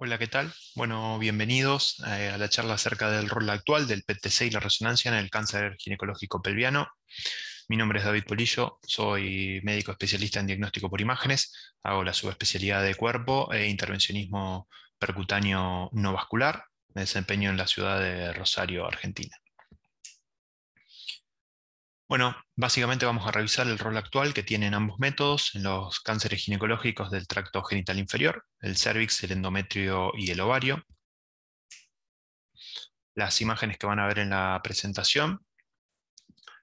Hola, ¿qué tal? Bueno, bienvenidos eh, a la charla acerca del rol actual del PTC y la resonancia en el cáncer ginecológico pelviano. Mi nombre es David Polillo, soy médico especialista en diagnóstico por imágenes, hago la subespecialidad de cuerpo e intervencionismo percutáneo no vascular, me desempeño en la ciudad de Rosario, Argentina. Bueno, básicamente vamos a revisar el rol actual que tienen ambos métodos en los cánceres ginecológicos del tracto genital inferior, el cervix, el endometrio y el ovario. Las imágenes que van a ver en la presentación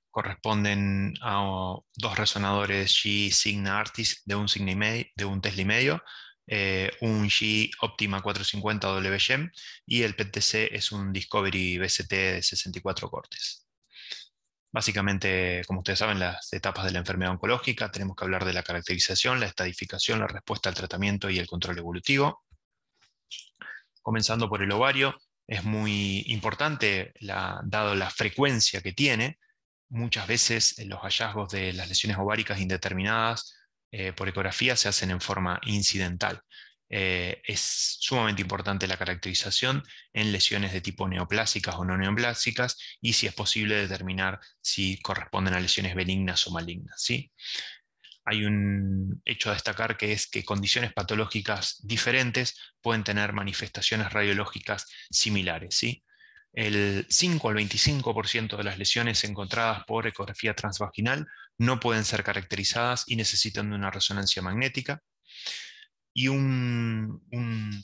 corresponden a dos resonadores G Signa Artis de un, de un Tesla y medio, eh, un G Optima 450 WGEM y el PTC es un Discovery BCT de 64 cortes. Básicamente, como ustedes saben, las etapas de la enfermedad oncológica, tenemos que hablar de la caracterización, la estadificación, la respuesta al tratamiento y el control evolutivo. Comenzando por el ovario, es muy importante, dado la frecuencia que tiene, muchas veces eh, los hallazgos de las lesiones ováricas indeterminadas eh, por ecografía se hacen en forma incidental. Eh, es sumamente importante la caracterización en lesiones de tipo neoplásicas o no neoplásicas y si es posible determinar si corresponden a lesiones benignas o malignas. ¿sí? Hay un hecho a destacar que es que condiciones patológicas diferentes pueden tener manifestaciones radiológicas similares. ¿sí? El 5 al 25% de las lesiones encontradas por ecografía transvaginal no pueden ser caracterizadas y necesitan de una resonancia magnética y un,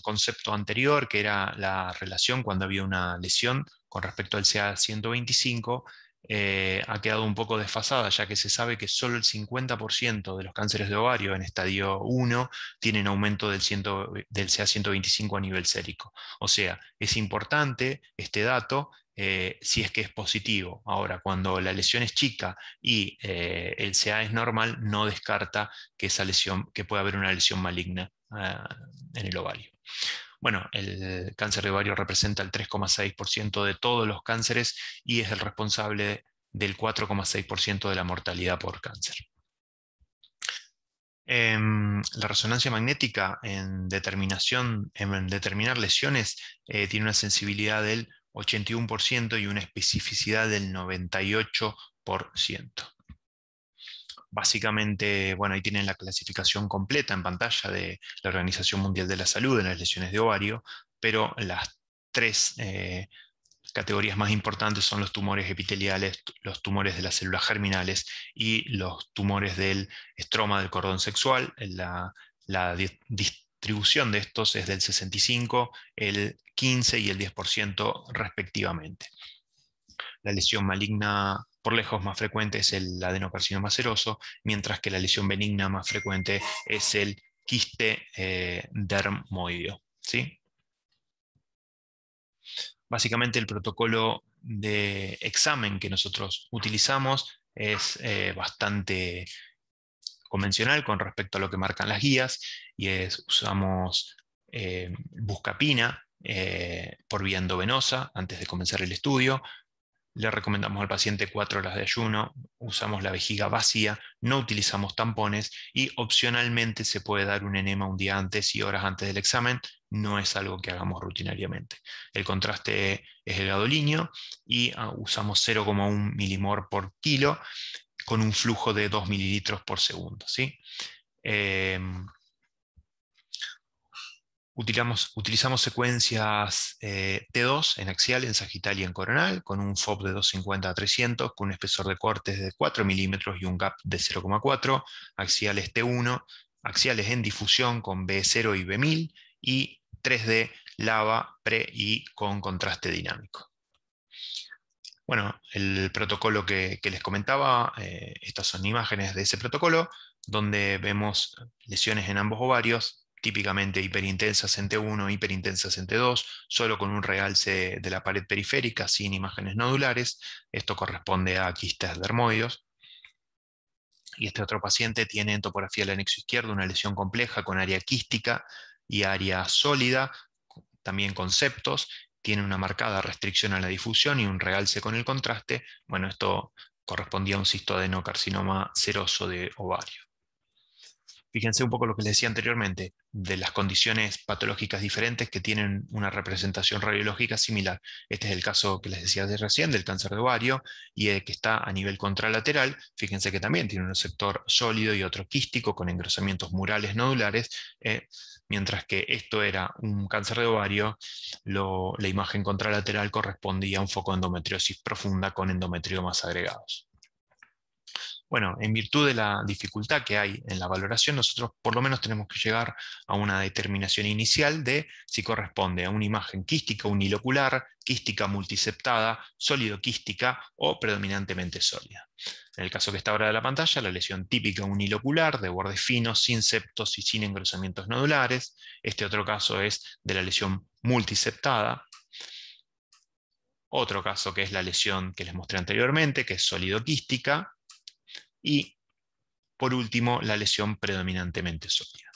concepto anterior que era la relación cuando había una lesión con respecto al CA 125 eh, ha quedado un poco desfasada, ya que se sabe que solo el 50% de los cánceres de ovario en estadio 1 tienen aumento del, CA 125 a nivel sérico. O sea, es importante este dato, eh, si es que es positivo. Ahora, cuando la lesión es chica y eh, el CA es normal, no descarta que esa lesión, que haber una lesión maligna Ah, en el ovario. Bueno, el cáncer de ovario representa el 3,6% de todos los cánceres y es el responsable del 4,6% de la mortalidad por cáncer. Em, la resonancia magnética en, determinación, en determinar lesiones eh, tiene una sensibilidad del 81% y una especificidad del 98%. Básicamente, bueno, ahí tienen la clasificación completa en pantalla de la Organización Mundial de la Salud en las lesiones de ovario, pero las tres eh, categorías más importantes son los tumores epiteliales, los tumores de las células germinales y los tumores del estroma del cordón sexual. La, distribución de estos es del 65, el 15 y el 10% respectivamente. La lesión maligna por lejos más frecuente es el adenocarcinoma maceroso, mientras que la lesión benigna más frecuente es el quiste eh, dermoideo. Básicamente el protocolo de examen que nosotros utilizamos es eh, bastante convencional con respecto a lo que marcan las guías y es usamos eh, buscapina eh, por vía endovenosa antes de comenzar el estudio, le recomendamos al paciente cuatro horas de ayuno, usamos la vejiga vacía, no utilizamos tampones y opcionalmente se puede dar un enema un día antes y horas antes del examen. No es algo que hagamos rutinariamente. El contraste es el gadolinio y ah, usamos 0,1 milimor por kilo con un flujo de 2 mililitros por segundo. ¿sí? Em, Utilizamos, secuencias eh, T2 en axial, en sagital y en coronal, con un FOB de 250 a 300, con un espesor de cortes de 4 milímetros y un gap de 0,4, axiales T1, axiales en difusión con B0 y B1000, y 3D lava, pre y con contraste dinámico. Bueno, el protocolo que, les comentaba, eh, estas son imágenes de ese protocolo, donde vemos lesiones en ambos ovarios, típicamente hiperintensas en T1, hiperintensas en T2, solo con un realce de la pared periférica, sin imágenes nodulares. Esto corresponde a quistes dermoides. Y este otro paciente tiene en topografía del anexo izquierdo una lesión compleja con área quística y área sólida, también conceptos, tiene una marcada restricción a la difusión y un realce con el contraste. Bueno, esto correspondía a un cistoadenocarcinoma seroso de ovario. Fíjense un poco lo que les decía anteriormente, de las condiciones patológicas diferentes que tienen una representación radiológica similar. Este es el caso que les decía de recién, del cáncer de ovario, y el que está a nivel contralateral. Fíjense que también tiene un sector sólido y otro quístico, con engrosamientos murales nodulares, eh, mientras que esto era un cáncer de ovario, la imagen contralateral correspondía a un foco de endometriosis profunda con endometriomas agregados. Bueno, en virtud de la dificultad que hay en la valoración, nosotros por lo menos tenemos que llegar a una determinación inicial de si corresponde a una imagen quística unilocular, quística multiseptada, sólido-quística o predominantemente sólida. En el caso que está ahora de la pantalla, la lesión típica unilocular de bordes finos, sin septos y sin engrosamientos nodulares. Este otro caso es de la lesión multiseptada, otro caso que es la lesión que les mostré anteriormente, que es sólidoquística. Y por último, la lesión predominantemente sólida.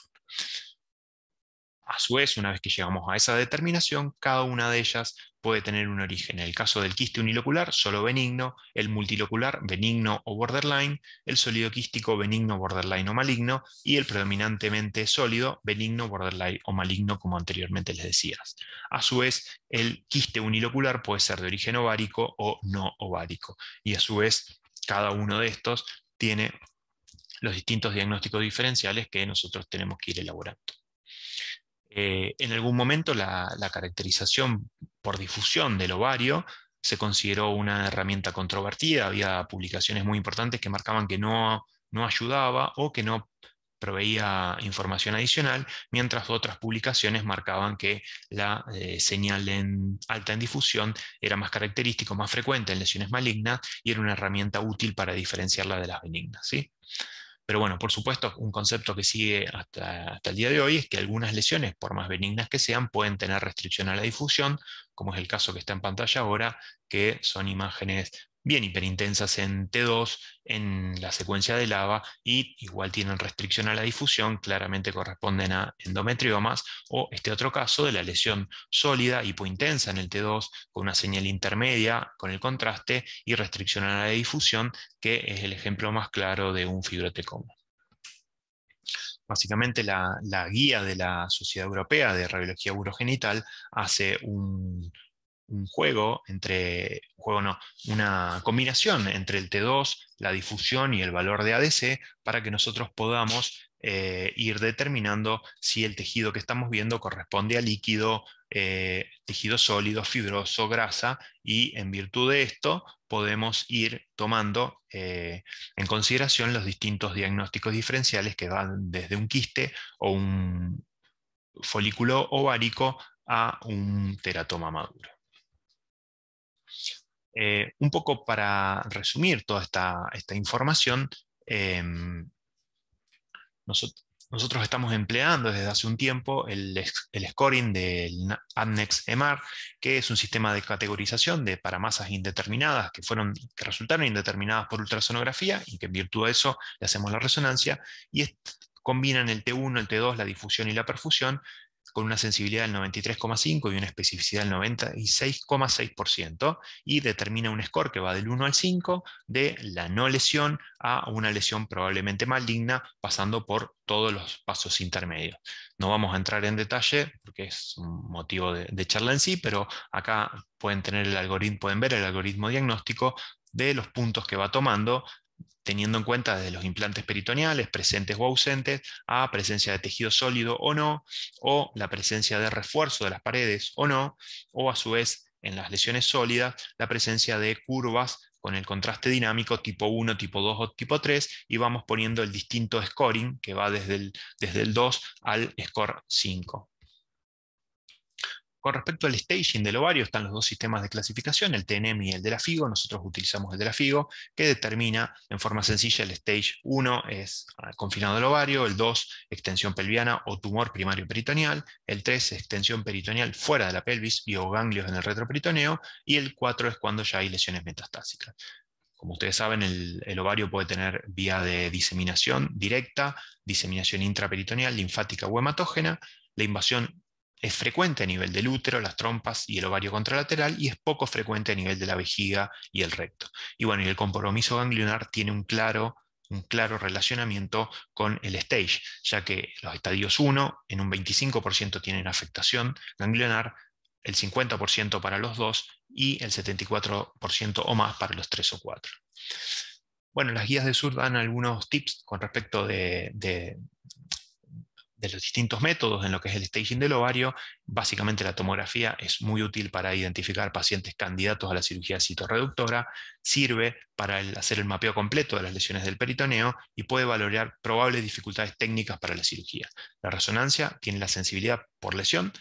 A su vez, una vez que llegamos a esa determinación, cada una de ellas puede tener un origen. En el caso del quiste unilocular, solo benigno, el multilocular, benigno o borderline, el sólido quístico, benigno, borderline o maligno, y el predominantemente sólido, benigno, borderline o maligno, como anteriormente les decías. A su vez, el quiste unilocular puede ser de origen ovárico o no ovárico, y a su vez, cada uno de estos tiene los distintos diagnósticos diferenciales que nosotros tenemos que ir elaborando. Eh, en algún momento la, caracterización por difusión del ovario se consideró una herramienta controvertida, había publicaciones muy importantes que marcaban que no, no ayudaba o que no proveía información adicional, mientras otras publicaciones marcaban que la eh, señal en alta en difusión era más característico, más frecuente en lesiones malignas y era una herramienta útil para diferenciarla de las benignas. ¿sí? Pero bueno, por supuesto, un concepto que sigue hasta, hasta, el día de hoy es que algunas lesiones, por más benignas que sean, pueden tener restricción a la difusión, como es el caso que está en pantalla ahora, que son imágenes bien hiperintensas en T2, en la secuencia de lava, y igual tienen restricción a la difusión, claramente corresponden a endometriomas, o este otro caso de la lesión sólida hipointensa en el T2, con una señal intermedia con el contraste y restricción a la difusión, que es el ejemplo más claro de un fibrotecoma básicamente la, la, guía de la Sociedad Europea de Radiología Urogenital hace un, un juego entre, juego no, una combinación entre el T2, la difusión y el valor de ADC para que nosotros podamos eh, ir determinando si el tejido que estamos viendo corresponde a líquido, eh, tejido sólido, fibroso, grasa, y en virtud de esto podemos ir tomando eh, en consideración los distintos diagnósticos diferenciales que van desde un quiste o un folículo ovárico a un teratoma maduro. Eh, un poco para resumir toda esta, información, em, nosotros, estamos empleando desde hace un tiempo el, scoring del ADNEX mr que es un sistema de categorización de masas indeterminadas que, fueron, que resultaron indeterminadas por ultrasonografía y que en virtud de eso le hacemos la resonancia. Y combinan el T1, el T2, la difusión y la perfusión con una sensibilidad del 93,5 y una especificidad del 96,6%, y determina un score que va del 1 al 5 de la no lesión a una lesión probablemente maligna, pasando por todos los pasos intermedios. No vamos a entrar en detalle porque es un motivo de, charla en sí, pero acá pueden, tener el algoritmo, pueden ver el algoritmo diagnóstico de los puntos que va tomando teniendo en cuenta desde los implantes peritoneales, presentes o ausentes, a presencia de tejido sólido o no, o la presencia de refuerzo de las paredes o no, o a su vez en las lesiones sólidas, la presencia de curvas con el contraste dinámico tipo 1, tipo 2 o tipo 3, y vamos poniendo el distinto scoring que va desde el, desde el 2 al score 5. Con respecto al staging del ovario, están los dos sistemas de clasificación, el TNM y el de la FIGO. Nosotros utilizamos el de la FIGO, que determina en forma sencilla el stage 1 es ah, confinado del ovario, el 2 extensión pelviana o tumor primario peritoneal, el 3 extensión peritoneal fuera de la pelvis y o ganglios en el retroperitoneo, y el 4 es cuando ya hay lesiones metastásicas. Como ustedes saben, el, ovario puede tener vía de diseminación directa, diseminación intraperitoneal, linfática o hematógena, la invasión es frecuente a nivel del útero, las trompas y el ovario contralateral y es poco frecuente a nivel de la vejiga y el recto. Y bueno, el compromiso ganglionar tiene un claro, un claro relacionamiento con el stage, ya que los estadios 1 en un 25% tienen afectación ganglionar, el 50% para los 2 y el 74% o más para los 3 o 4. Bueno, las guías de SUR dan algunos tips con respecto de, de los distintos métodos en lo que es el staging del ovario, básicamente la tomografía es muy útil para identificar pacientes candidatos a la cirugía citorreductora, sirve para hacer el mapeo completo de las lesiones del peritoneo y puede valorar probables dificultades técnicas para la cirugía. La resonancia tiene la sensibilidad por lesión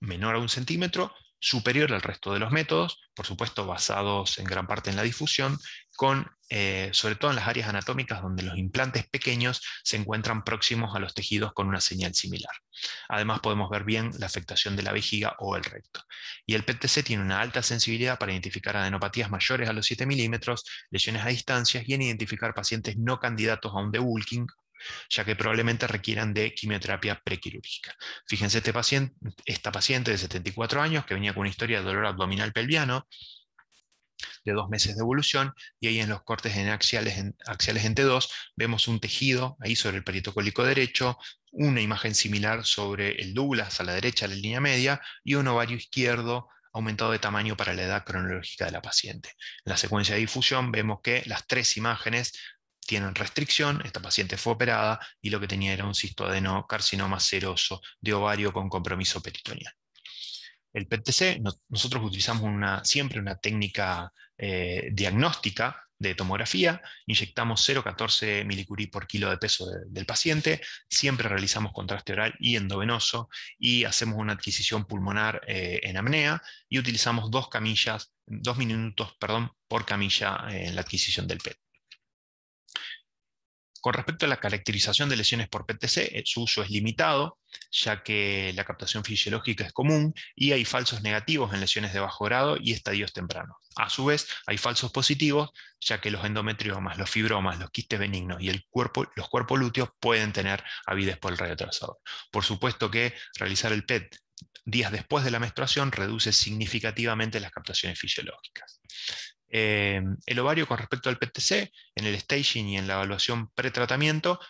menor a un centímetro superior al resto de los métodos, por supuesto basados en gran parte en la difusión, con, eh, sobre todo en las áreas anatómicas donde los implantes pequeños se encuentran próximos a los tejidos con una señal similar. Además podemos ver bien la afectación de la vejiga o el recto. Y el PTC tiene una alta sensibilidad para identificar adenopatías mayores a los 7 milímetros, lesiones a distancias y en identificar pacientes no candidatos a un debulking ya que probablemente requieran de quimioterapia prequirúrgica. Fíjense este paciente, esta paciente de 74 años que venía con una historia de dolor abdominal pelviano, de dos meses de evolución, y ahí en los cortes axiales, en, axiales T2 vemos un tejido ahí sobre el peritocólico derecho, una imagen similar sobre el Douglas a la derecha de la línea media y un ovario izquierdo aumentado de tamaño para la edad cronológica de la paciente. En la secuencia de difusión vemos que las tres imágenes tienen restricción, esta paciente fue operada y lo que tenía era un cistoadenocarcinoma seroso de ovario con compromiso peritoneal. El PTC, nosotros utilizamos una, siempre una técnica eh, diagnóstica de tomografía, inyectamos 0,14 milicurí por kilo de peso del paciente, siempre realizamos contraste oral y endovenoso y hacemos una adquisición pulmonar eh, en amnea, y utilizamos dos camillas, dos minutos perdón, por camilla eh, en la adquisición del PET. Con respecto a la caracterización de lesiones por PTC, eh, su uso es limitado, ya que la captación fisiológica es común y hay falsos negativos en lesiones de bajo grado y estadios tempranos. A su vez, hay falsos positivos, ya que los endometriomas, los fibromas, los quistes benignos y el cuerpo, los cuerpos lúteos pueden tener avides por el trazador. Por supuesto que realizar el PET días después de la menstruación reduce significativamente las captaciones fisiológicas. Eh, el ovario con respecto al PTC en el staging y en la evaluación pretratamiento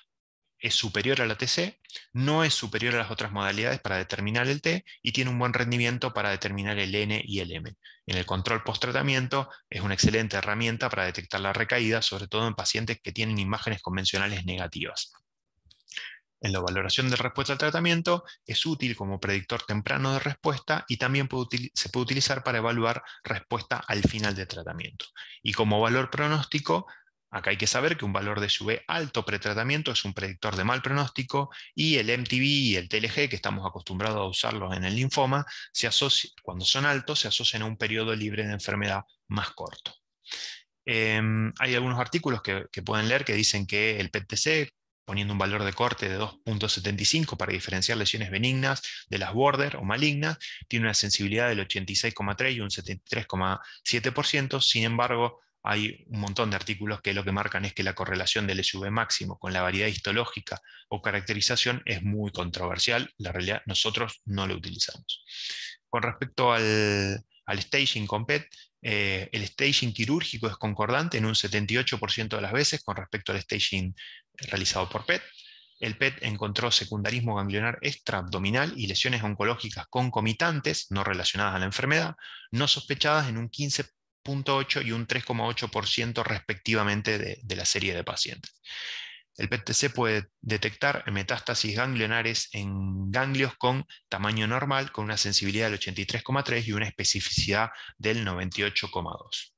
es superior a la TC, no es superior a las otras modalidades para determinar el T y tiene un buen rendimiento para determinar el N y el M. En el control post-tratamiento es una excelente herramienta para detectar la recaída, sobre todo en pacientes que tienen imágenes convencionales negativas. En la valoración de respuesta al tratamiento es útil como predictor temprano de respuesta y también se puede utilizar para evaluar respuesta al final de tratamiento. Y como valor pronóstico, acá hay que saber que un valor de SUV alto pretratamiento es un predictor de mal pronóstico y el MTV y el TLG, que estamos acostumbrados a usarlos en el linfoma, cuando son altos se asocian a un periodo libre de enfermedad más corto. Em, hay algunos artículos que, que, pueden leer que dicen que el PTC poniendo un valor de corte de 2.75 para diferenciar lesiones benignas de las border o malignas, tiene una sensibilidad del 86,3 y un 73,7%, sin embargo, hay un montón de artículos que lo que marcan es que la correlación del SUV máximo con la variedad histológica o caracterización es muy controversial. La realidad, nosotros no lo utilizamos. Con respecto al, al staging con PET, eh, el staging quirúrgico es concordante en un 78% de las veces con respecto al staging realizado por PET. El PET encontró secundarismo ganglionar extraabdominal y lesiones oncológicas concomitantes no relacionadas a la enfermedad, no sospechadas en un 15.8% y un 3,8% respectivamente de, la serie de pacientes. El PTC puede detectar metástasis ganglionares en ganglios con tamaño normal, con una sensibilidad del 83,3 y una especificidad del 98,2.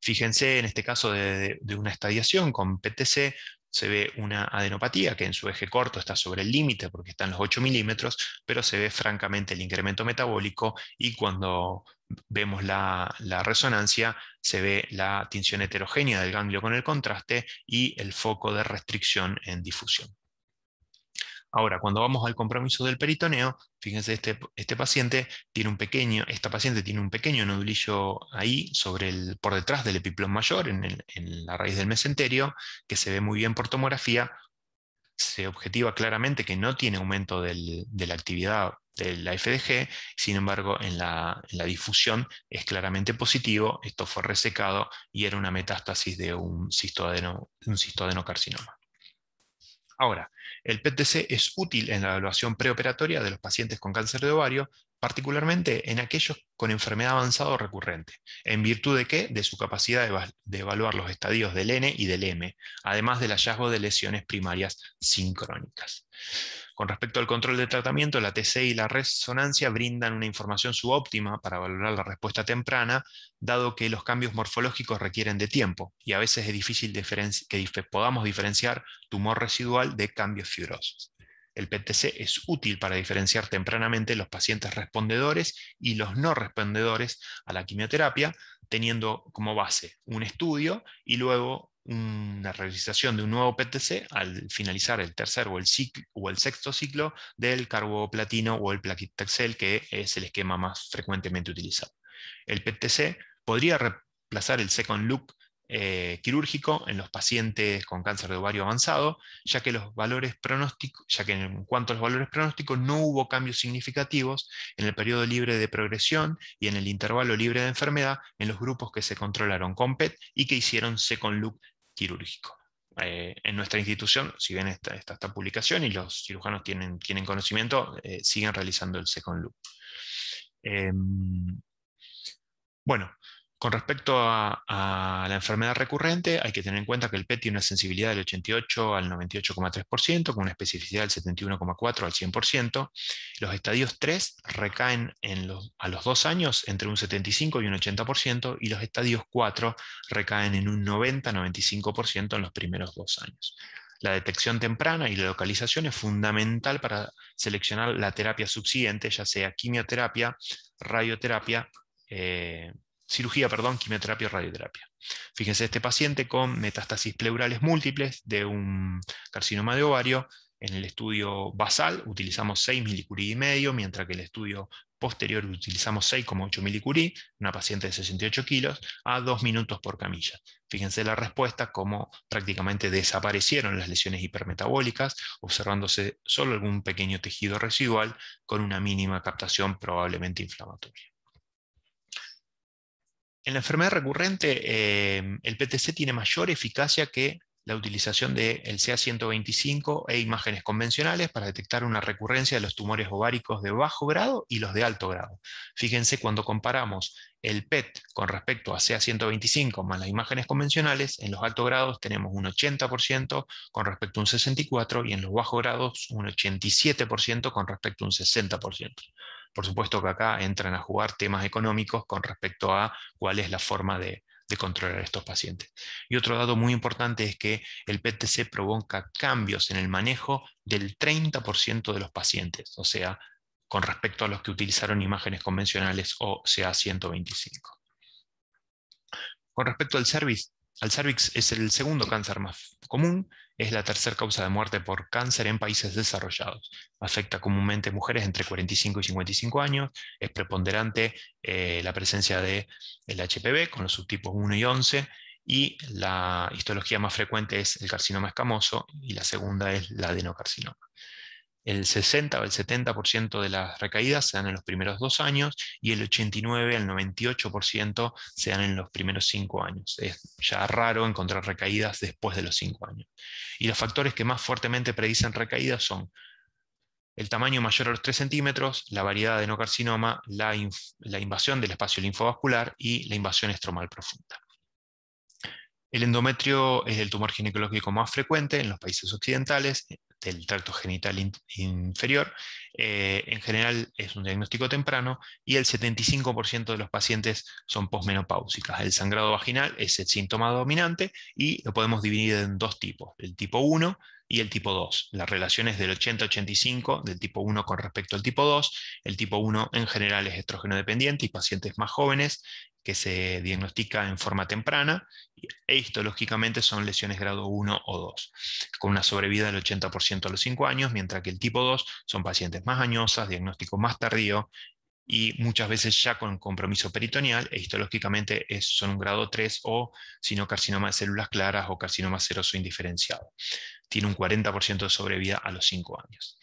Fíjense en este caso de, una estadiación con PTC, se ve una adenopatía que en su eje corto está sobre el límite porque está en los 8 milímetros, pero se ve francamente el incremento metabólico y cuando vemos la, la, resonancia, se ve la tinción heterogénea del ganglio con el contraste y el foco de restricción en difusión. Ahora, cuando vamos al compromiso del peritoneo, fíjense, este, este, paciente tiene un pequeño, esta paciente tiene un pequeño nodulillo ahí, sobre el, por detrás del epiplón mayor, en, la raíz del mesenterio, que se ve muy bien por tomografía, se objetiva claramente que no tiene aumento de la actividad de la FDG, sin embargo, en la, difusión es claramente positivo, esto fue resecado y era una metástasis de un, cistoadeno, un cistoadenocarcinoma. Ahora, el PTC es útil en la evaluación preoperatoria de los pacientes con cáncer de ovario, particularmente en aquellos con enfermedad avanzada o recurrente, en virtud de que De su capacidad de, evaluar los estadios del N y del M, además del hallazgo de lesiones primarias sincrónicas. Con respecto al control de tratamiento, la TC y la resonancia brindan una información subóptima para valorar la respuesta temprana, dado que los cambios morfológicos requieren de tiempo y a veces es difícil que podamos diferenciar tumor residual de cambio el PTC es útil para diferenciar tempranamente los pacientes respondedores y los no respondedores a la quimioterapia, teniendo como base un estudio y luego una realización de un nuevo PTC al finalizar el tercer o el, sexto ciclo del carboplatino o el plaquitaxel, que es el esquema más frecuentemente utilizado. El PTC podría reemplazar el second look eh, quirúrgico en los pacientes con cáncer de ovario avanzado, ya que, los valores ya que en cuanto a los valores pronósticos no hubo cambios significativos en el periodo libre de progresión y en el intervalo libre de enfermedad en los grupos que se controlaron con PET y que hicieron second loop quirúrgico. Eh, en nuestra institución, si bien está esta, esta, publicación y los cirujanos tienen, tienen conocimiento, eh, siguen realizando el second loop. Em, bueno, con respecto a, la enfermedad recurrente, hay que tener en cuenta que el PET tiene una sensibilidad del 88 al 98,3%, con una especificidad del 71,4 al 100%. Los estadios 3 recaen en los, a los dos años entre un 75 y un 80%, y los estadios 4 recaen en un 90-95% en los primeros dos años. La detección temprana y la localización es fundamental para seleccionar la terapia subsiguiente, ya sea quimioterapia, radioterapia, eh, cirugía, perdón, quimioterapia o radioterapia. Fíjense, este paciente con metástasis pleurales múltiples de un carcinoma de ovario, en el estudio basal utilizamos 6 milicurí y medio, mientras que en el estudio posterior utilizamos 6,8 milicurí, una paciente de 68 kilos, a 2 minutos por camilla. Fíjense la respuesta, cómo prácticamente desaparecieron las lesiones hipermetabólicas, observándose solo algún pequeño tejido residual con una mínima captación probablemente inflamatoria. En la enfermedad recurrente, em, el PTC tiene mayor eficacia que la utilización del CA125 e imágenes convencionales para detectar una recurrencia de los tumores ováricos de bajo grado y los de alto grado. Fíjense cuando comparamos el PET con respecto a CA125 más las imágenes convencionales, en los altos grados tenemos un 80% con respecto a un 64% y en los bajos grados un 87% con respecto a un 60%. Por supuesto que acá entran a jugar temas económicos con respecto a cuál es la forma de, controlar a estos pacientes. Y otro dato muy importante es que el PTC provoca cambios en el manejo del 30% de los pacientes, o sea, con respecto a los que utilizaron imágenes convencionales o sea, 125 Con respecto al service, al es el segundo cáncer más común, es la tercera causa de muerte por cáncer en países desarrollados. Afecta comúnmente a mujeres entre 45 y 55 años, es preponderante eh, la presencia del el HPV con los subtipos 1 y 11 y la histología más frecuente es el carcinoma escamoso y la segunda es la adenocarcinoma el 60 o el 70% de las recaídas se dan en los primeros dos años y el 89 al 98% se dan en los primeros cinco años. Es ya raro encontrar recaídas después de los cinco años. Y los factores que más fuertemente predicen recaídas son el tamaño mayor a los 3 centímetros, la variedad de no carcinoma, la, la invasión del espacio linfovascular y la invasión estromal profunda. El endometrio es el tumor ginecológico más frecuente en los países occidentales, del tracto genital inferior. Eh, en general es un diagnóstico temprano y el 75% de los pacientes son posmenopáusicas. El sangrado vaginal es el síntoma dominante y lo podemos dividir en dos tipos, el tipo 1 y el tipo 2. Las relaciones del 80-85 del tipo 1 con respecto al tipo 2. El tipo 1 en general es estrógeno dependiente y pacientes más jóvenes que se diagnostica en forma temprana e histológicamente son lesiones grado 1 o 2, con una sobrevida del 80% a los 5 años, mientras que el tipo 2 son pacientes más añosas, diagnóstico más tardío y muchas veces ya con compromiso peritoneal e histológicamente son un grado 3 o sino carcinoma de células claras o carcinoma seroso indiferenciado tiene un 40% de sobrevida a los 5 años.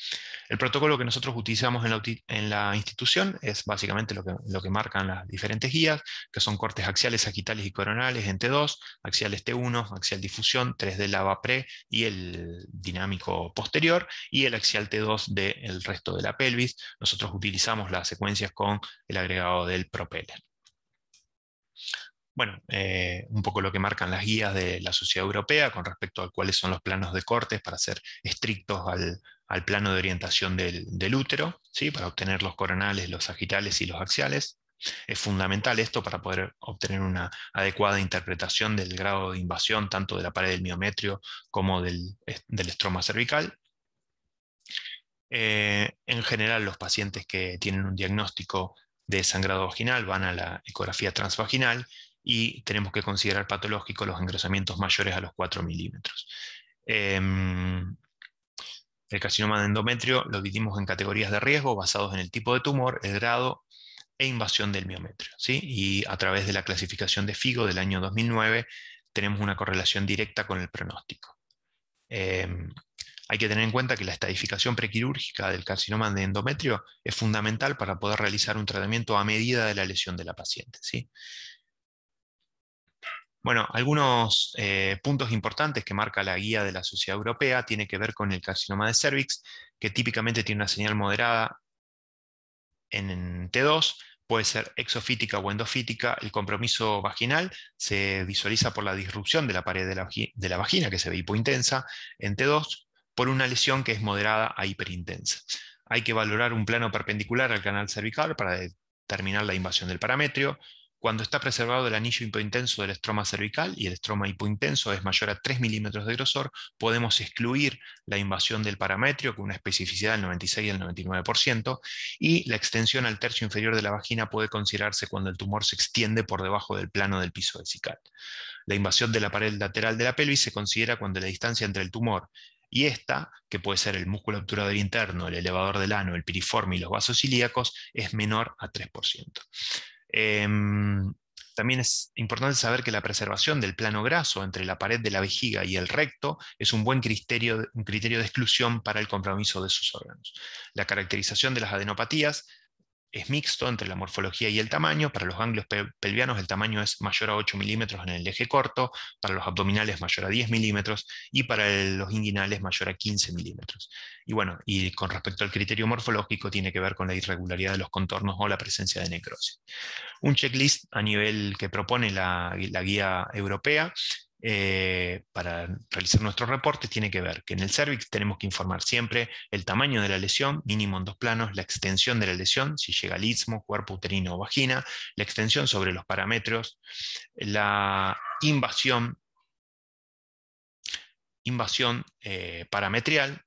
El protocolo que nosotros utilizamos en la, institución es básicamente lo que, marcan las diferentes guías, que son cortes axiales, sagitales y coronales en T2, axiales T1, axial difusión, 3D lava pre y el dinámico posterior, y el axial T2 del resto de la pelvis. Nosotros utilizamos las secuencias con el agregado del propeller bueno, eh, un poco lo que marcan las guías de la sociedad europea con respecto a cuáles son los planos de cortes para ser estrictos al, plano de orientación del, útero, ¿sí? para obtener los coronales, los sagitales y los axiales. Es fundamental esto para poder obtener una adecuada interpretación del grado de invasión tanto de la pared del miometrio como del, estroma cervical. Eh, en general, los pacientes que tienen un diagnóstico de sangrado vaginal van a la ecografía transvaginal y tenemos que considerar patológico los engrosamientos mayores a los 4 milímetros. Em, el carcinoma de endometrio lo dividimos en categorías de riesgo basados en el tipo de tumor, el grado e invasión del miometrio. ¿sí? Y a través de la clasificación de FIGO del año 2009 tenemos una correlación directa con el pronóstico. Em, hay que tener en cuenta que la estadificación prequirúrgica del carcinoma de endometrio es fundamental para poder realizar un tratamiento a medida de la lesión de la paciente. ¿sí? Bueno, algunos eh, puntos importantes que marca la guía de la Sociedad Europea tiene que ver con el carcinoma de cervix, que típicamente tiene una señal moderada en T2, puede ser exofítica o endofítica. El compromiso vaginal se visualiza por la disrupción de la pared de la, de la vagina, que se ve hipointensa, en T2, por una lesión que es moderada a hiperintensa. Hay que valorar un plano perpendicular al canal cervical para determinar la invasión del parametrio, cuando está preservado el anillo hipointenso del estroma cervical y el estroma hipointenso es mayor a 3 milímetros de grosor, podemos excluir la invasión del parametrio con una especificidad del 96 y del 99%, y la extensión al tercio inferior de la vagina puede considerarse cuando el tumor se extiende por debajo del plano del piso vesical. La invasión de la pared lateral de la pelvis se considera cuando la distancia entre el tumor y esta, que puede ser el músculo obturador interno, el elevador del ano, el piriforme y los vasos ilíacos, es menor a 3%. Em, también es importante saber que la preservación del plano graso entre la pared de la vejiga y el recto es un buen criterio, un criterio de exclusión para el compromiso de sus órganos. La caracterización de las adenopatías es mixto entre la morfología y el tamaño. Para los ganglios pelvianos el tamaño es mayor a 8 milímetros en el eje corto, para los abdominales mayor a 10 milímetros y para los inguinales mayor a 15 milímetros. Y bueno, y con respecto al criterio morfológico tiene que ver con la irregularidad de los contornos o la presencia de necrosis. Un checklist a nivel que propone la, la guía europea eh, para realizar nuestro reporte tiene que ver que en el cervix tenemos que informar siempre el tamaño de la lesión, mínimo en dos planos, la extensión de la lesión, si llega al istmo, cuerpo uterino o vagina, la extensión sobre los parámetros, la invasión, invasión eh, parametrial,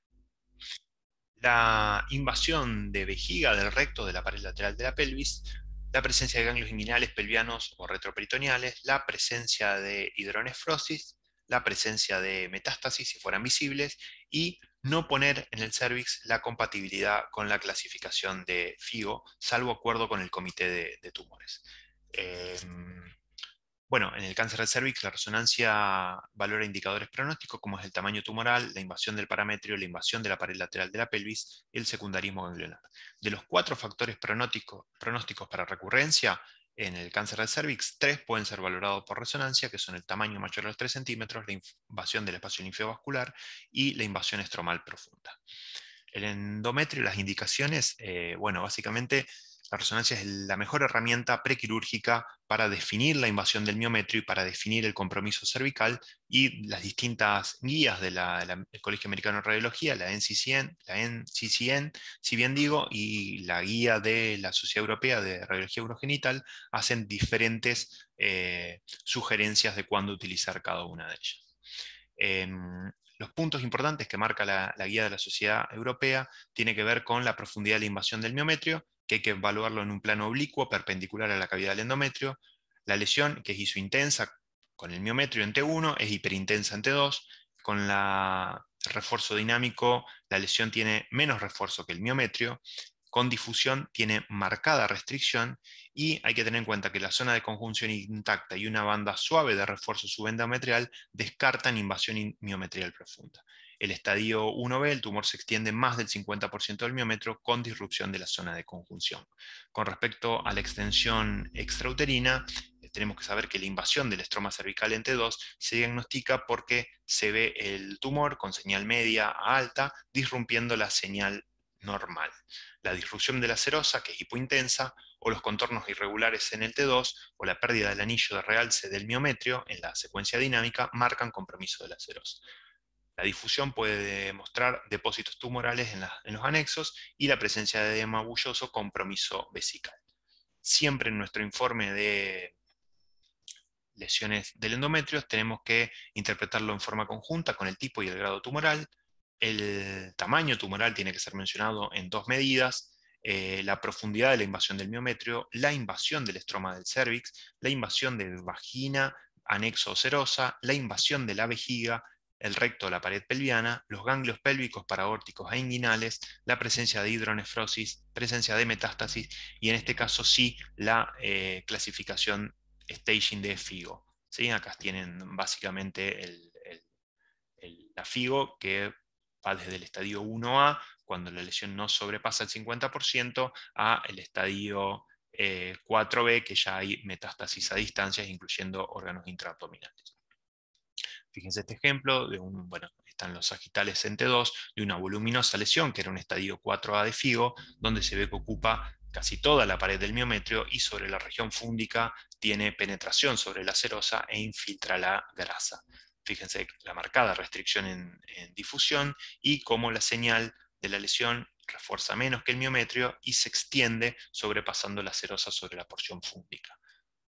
la invasión de vejiga del recto de la pared lateral de la pelvis, la presencia de ganglios inguinales pelvianos o retroperitoneales, la presencia de hidronefrosis, la presencia de metástasis si fueran visibles y no poner en el cervix la compatibilidad con la clasificación de FIGO, salvo acuerdo con el comité de, tumores. Em, bueno, en el cáncer del cervix la resonancia valora indicadores pronósticos como es el tamaño tumoral, la invasión del parametrio, la invasión de la pared lateral de la pelvis y el secundarismo ganglionar. De los cuatro factores pronósticos para recurrencia, en el cáncer del cervix, tres pueden ser valorados por resonancia, que son el tamaño mayor a los 3 centímetros, la invasión del espacio linfovascular y la invasión estromal profunda. El endometrio, las indicaciones, eh, bueno, básicamente la resonancia es la mejor herramienta prequirúrgica para definir la invasión del miometrio y para definir el compromiso cervical y las distintas guías del Colegio Americano de Radiología, la NCCN, la NCCN, si bien digo, y la guía de la Sociedad Europea de Radiología Urogenital hacen diferentes eh, sugerencias de cuándo utilizar cada una de ellas. Em, los puntos importantes que marca la, la, guía de la sociedad europea tiene que ver con la profundidad de la invasión del miometrio, que hay que evaluarlo en un plano oblicuo perpendicular a la cavidad del endometrio. La lesión, que es isointensa con el miometrio en T1, es hiperintensa en T2. Con la refuerzo dinámico, la lesión tiene menos refuerzo que el miometrio. Con difusión tiene marcada restricción y hay que tener en cuenta que la zona de conjunción intacta y una banda suave de refuerzo subendometrial descartan invasión miometrial profunda. El estadio 1B, el tumor se extiende más del 50% del miómetro con disrupción de la zona de conjunción. Con respecto a la extensión extrauterina, eh, tenemos que saber que la invasión del estroma cervical en T2 se diagnostica porque se ve el tumor con señal media a alta disrumpiendo la señal normal. La disrupción de la serosa, que es hipointensa, o los contornos irregulares en el T2, o la pérdida del anillo de realce del miometrio en la secuencia dinámica, marcan compromiso de la serosa. La difusión puede demostrar depósitos tumorales en, los anexos y la presencia de edema bulloso compromiso vesical. Siempre en nuestro informe de lesiones del endometrio tenemos que interpretarlo en forma conjunta con el tipo y el grado tumoral. El tamaño tumoral tiene que ser mencionado en dos medidas, eh, la profundidad de la invasión del miometrio, la invasión del estroma del cervix, la invasión de vagina anexo serosa, la invasión de la vejiga, el recto la pared pelviana, los ganglios pélvicos paraórticos e inguinales, la presencia de hidronefrosis, presencia de metástasis y en este caso sí la eh, clasificación staging de FIGO. Acá tienen básicamente la FIGO que va desde el estadio 1A, cuando la lesión no sobrepasa el 50%, a el estadio 4B, eh, que ya hay metástasis a distancias, incluyendo órganos intraabdominales. Fíjense este ejemplo, de un, bueno, están los agitales en T2, de una voluminosa lesión, que era un estadio 4A de Figo, donde se ve que ocupa casi toda la pared del miometrio y sobre la región fúndica tiene penetración sobre la serosa e infiltra la grasa. Fíjense la marcada restricción en, difusión y cómo la señal de la lesión refuerza menos que el miometrio y se extiende sobrepasando la serosa sobre la porción fúndica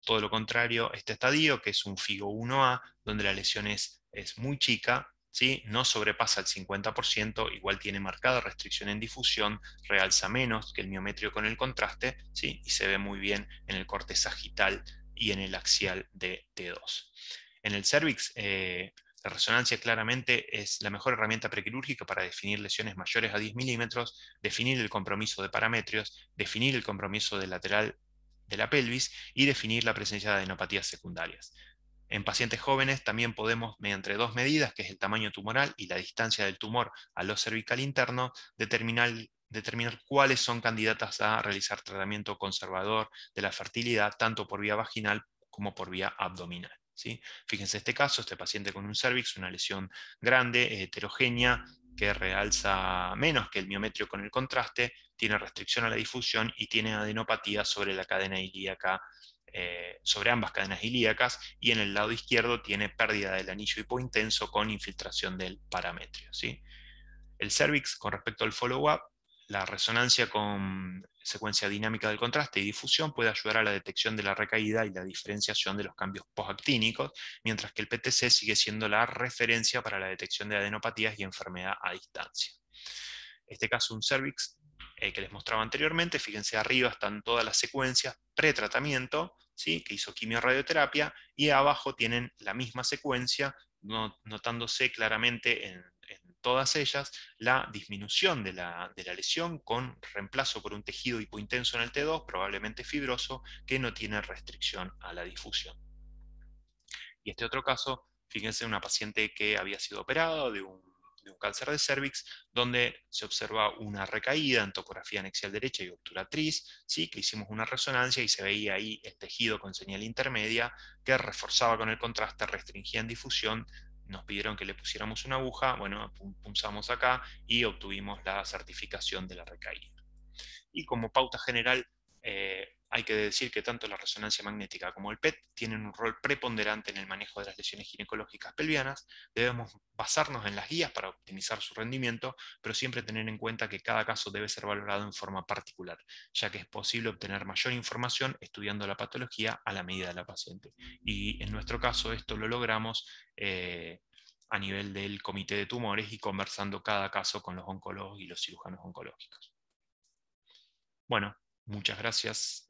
todo lo contrario, este estadio, que es un FIGO 1A, donde la lesión es, muy chica, ¿sí? no sobrepasa el 50%, igual tiene marcada restricción en difusión, realza menos que el miometrio con el contraste, ¿sí? y se ve muy bien en el corte sagital y en el axial de T2. En el cervix, eh, la resonancia claramente es la mejor herramienta prequirúrgica para definir lesiones mayores a 10 milímetros, definir el compromiso de parametrios, definir el compromiso de lateral de la pelvis y definir la presencia de adenopatías secundarias. En pacientes jóvenes también podemos, mediante dos medidas, que es el tamaño tumoral y la distancia del tumor a lo cervical interno, determinar, cuáles son candidatas a realizar tratamiento conservador de la fertilidad, tanto por vía vaginal como por vía abdominal. ¿Sí? Fíjense este caso, este paciente con un cervix, una lesión grande, heterogénea, que realza menos que el miometrio con el contraste, tiene restricción a la difusión y tiene adenopatía sobre la cadena ilíaca, eh, sobre ambas cadenas ilíacas, y en el lado izquierdo tiene pérdida del anillo hipointenso con infiltración del parametrio. ¿sí? El cervix, con respecto al follow-up, la resonancia con secuencia dinámica del contraste y difusión puede ayudar a la detección de la recaída y la diferenciación de los cambios postactínicos, mientras que el PTC sigue siendo la referencia para la detección de adenopatías y enfermedad a distancia. Este caso, un cervix eh, que les mostraba anteriormente, fíjense arriba están todas las secuencias pretratamiento, ¿sí? que hizo quimioradioterapia, y abajo tienen la misma secuencia, notándose claramente en todas ellas la disminución de la, lesión con reemplazo por un tejido hipointenso en el T2, probablemente fibroso, que no tiene restricción a la difusión. Y este otro caso, fíjense, una paciente que había sido operada de un, cáncer de cervix, donde se observa una recaída en topografía anexial derecha y obturatriz, ¿sí? que hicimos una resonancia y se veía ahí el tejido con señal intermedia que reforzaba con el contraste, restringía en difusión, nos pidieron que le pusiéramos una aguja, bueno, punzamos acá y obtuvimos la certificación de la recaída. Y como pauta general, eh, hay que decir que tanto la resonancia magnética como el PET tienen un rol preponderante en el manejo de las lesiones ginecológicas pelvianas. Debemos basarnos en las guías para optimizar su rendimiento, pero siempre tener en cuenta que cada caso debe ser valorado en forma particular, ya que es posible obtener mayor información estudiando la patología a la medida de la paciente. Y en nuestro caso esto lo logramos eh, a nivel del comité de tumores y conversando cada caso con los oncólogos y los cirujanos oncológicos. Bueno, muchas gracias.